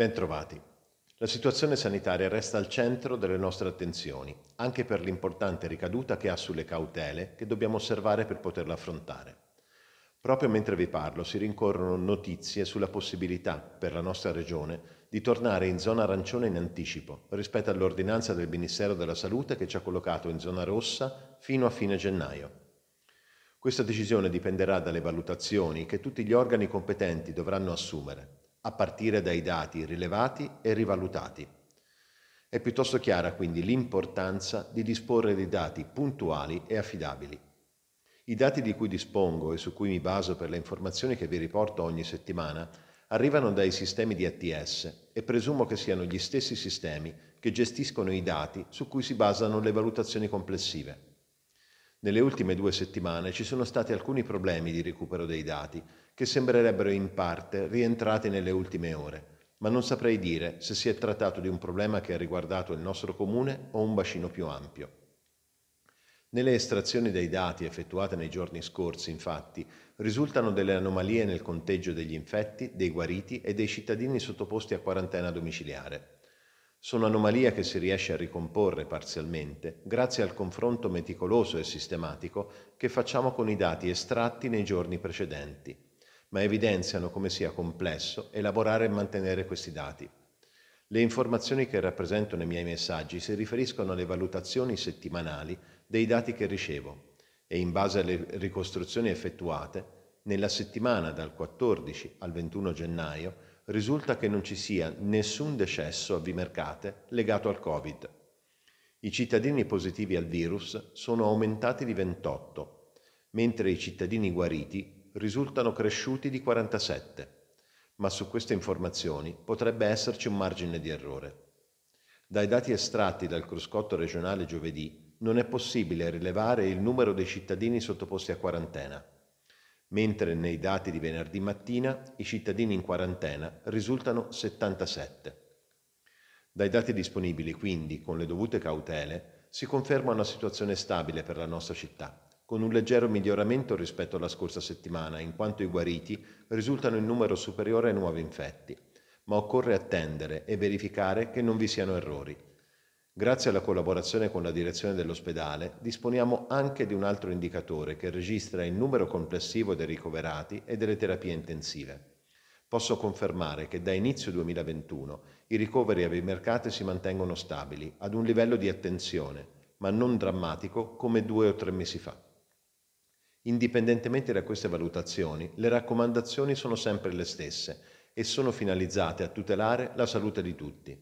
Bentrovati. La situazione sanitaria resta al centro delle nostre attenzioni, anche per l'importante ricaduta che ha sulle cautele che dobbiamo osservare per poterla affrontare. Proprio mentre vi parlo si rincorrono notizie sulla possibilità per la nostra regione di tornare in zona arancione in anticipo rispetto all'ordinanza del Ministero della Salute che ci ha collocato in zona rossa fino a fine gennaio. Questa decisione dipenderà dalle valutazioni che tutti gli organi competenti dovranno assumere a partire dai dati rilevati e rivalutati. È piuttosto chiara quindi l'importanza di disporre di dati puntuali e affidabili. I dati di cui dispongo e su cui mi baso per le informazioni che vi riporto ogni settimana arrivano dai sistemi di ATS e presumo che siano gli stessi sistemi che gestiscono i dati su cui si basano le valutazioni complessive. Nelle ultime due settimane ci sono stati alcuni problemi di recupero dei dati che sembrerebbero in parte rientrate nelle ultime ore, ma non saprei dire se si è trattato di un problema che ha riguardato il nostro comune o un bacino più ampio. Nelle estrazioni dei dati effettuate nei giorni scorsi, infatti, risultano delle anomalie nel conteggio degli infetti, dei guariti e dei cittadini sottoposti a quarantena domiciliare. Sono anomalie che si riesce a ricomporre parzialmente grazie al confronto meticoloso e sistematico che facciamo con i dati estratti nei giorni precedenti ma evidenziano come sia complesso elaborare e mantenere questi dati. Le informazioni che rappresento nei miei messaggi si riferiscono alle valutazioni settimanali dei dati che ricevo e in base alle ricostruzioni effettuate, nella settimana dal 14 al 21 gennaio risulta che non ci sia nessun decesso a Vimercate legato al Covid. I cittadini positivi al virus sono aumentati di 28, mentre i cittadini guariti risultano cresciuti di 47, ma su queste informazioni potrebbe esserci un margine di errore. Dai dati estratti dal cruscotto regionale giovedì non è possibile rilevare il numero dei cittadini sottoposti a quarantena, mentre nei dati di venerdì mattina i cittadini in quarantena risultano 77. Dai dati disponibili, quindi, con le dovute cautele, si conferma una situazione stabile per la nostra città, con un leggero miglioramento rispetto alla scorsa settimana, in quanto i guariti risultano in numero superiore ai nuovi infetti, ma occorre attendere e verificare che non vi siano errori. Grazie alla collaborazione con la direzione dell'ospedale, disponiamo anche di un altro indicatore che registra il numero complessivo dei ricoverati e delle terapie intensive. Posso confermare che da inizio 2021 i ricoveri avvimercati si mantengono stabili, ad un livello di attenzione, ma non drammatico come due o tre mesi fa. Indipendentemente da queste valutazioni, le raccomandazioni sono sempre le stesse e sono finalizzate a tutelare la salute di tutti.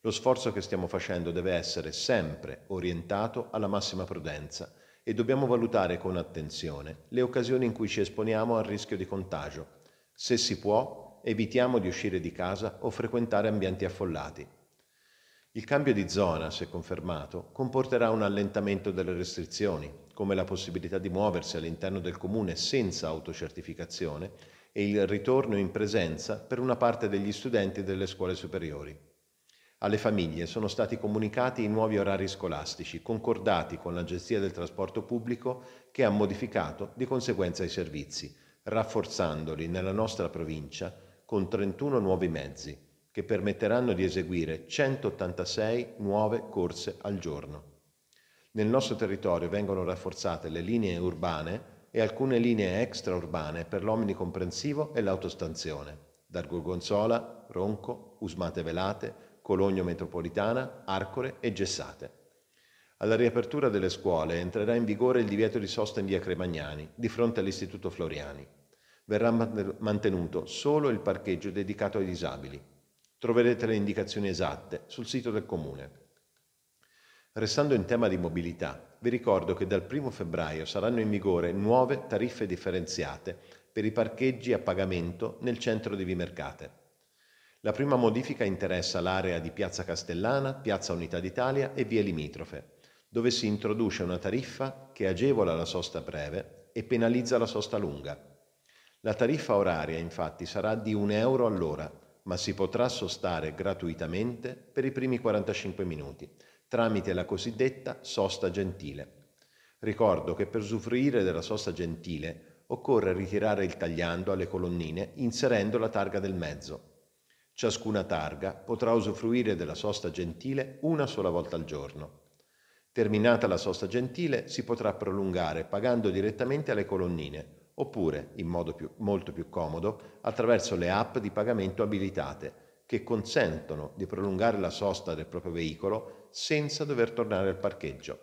Lo sforzo che stiamo facendo deve essere sempre orientato alla massima prudenza e dobbiamo valutare con attenzione le occasioni in cui ci esponiamo al rischio di contagio. Se si può, evitiamo di uscire di casa o frequentare ambienti affollati. Il cambio di zona, se confermato, comporterà un allentamento delle restrizioni, come la possibilità di muoversi all'interno del comune senza autocertificazione e il ritorno in presenza per una parte degli studenti delle scuole superiori. Alle famiglie sono stati comunicati i nuovi orari scolastici, concordati con l'Agenzia del Trasporto Pubblico che ha modificato di conseguenza i servizi, rafforzandoli nella nostra provincia con 31 nuovi mezzi che permetteranno di eseguire 186 nuove corse al giorno. Nel nostro territorio vengono rafforzate le linee urbane e alcune linee extraurbane per l'omnicomprensivo e l'autostanzione, da Gorgonzola, Ronco, Usmate Velate, Cologno Metropolitana, Arcore e Gessate. Alla riapertura delle scuole entrerà in vigore il divieto di sosta in via Cremagnani, di fronte all'Istituto Floriani. Verrà mantenuto solo il parcheggio dedicato ai disabili, Troverete le indicazioni esatte sul sito del comune. Restando in tema di mobilità, vi ricordo che dal 1 febbraio saranno in vigore nuove tariffe differenziate per i parcheggi a pagamento nel centro di Vimercate. La prima modifica interessa l'area di Piazza Castellana, Piazza Unità d'Italia e vie limitrofe, dove si introduce una tariffa che agevola la sosta breve e penalizza la sosta lunga. La tariffa oraria infatti sarà di 1 euro all'ora ma si potrà sostare gratuitamente per i primi 45 minuti tramite la cosiddetta sosta gentile. Ricordo che per usufruire della sosta gentile occorre ritirare il tagliando alle colonnine inserendo la targa del mezzo. Ciascuna targa potrà usufruire della sosta gentile una sola volta al giorno. Terminata la sosta gentile si potrà prolungare pagando direttamente alle colonnine oppure, in modo più, molto più comodo, attraverso le app di pagamento abilitate che consentono di prolungare la sosta del proprio veicolo senza dover tornare al parcheggio.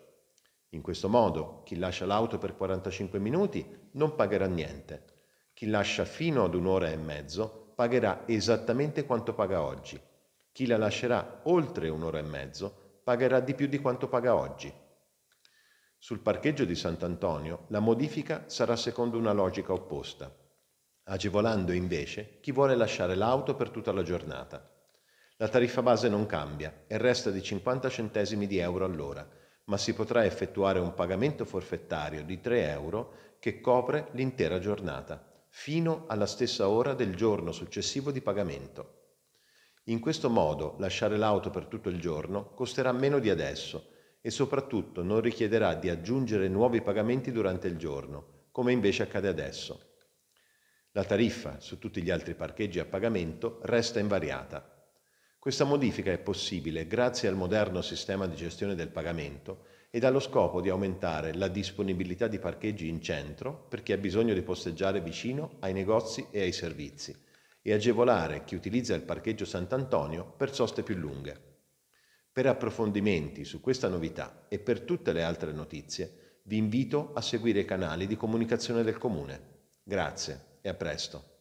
In questo modo chi lascia l'auto per 45 minuti non pagherà niente, chi lascia fino ad un'ora e mezzo pagherà esattamente quanto paga oggi, chi la lascerà oltre un'ora e mezzo pagherà di più di quanto paga oggi. Sul parcheggio di Sant'Antonio la modifica sarà secondo una logica opposta, agevolando invece chi vuole lasciare l'auto per tutta la giornata. La tariffa base non cambia e resta di 50 centesimi di euro all'ora, ma si potrà effettuare un pagamento forfettario di 3 euro che copre l'intera giornata, fino alla stessa ora del giorno successivo di pagamento. In questo modo lasciare l'auto per tutto il giorno costerà meno di adesso, e soprattutto non richiederà di aggiungere nuovi pagamenti durante il giorno, come invece accade adesso. La tariffa su tutti gli altri parcheggi a pagamento resta invariata. Questa modifica è possibile grazie al moderno sistema di gestione del pagamento ed allo scopo di aumentare la disponibilità di parcheggi in centro per chi ha bisogno di posteggiare vicino ai negozi e ai servizi e agevolare chi utilizza il parcheggio Sant'Antonio per soste più lunghe. Per approfondimenti su questa novità e per tutte le altre notizie, vi invito a seguire i canali di comunicazione del Comune. Grazie e a presto.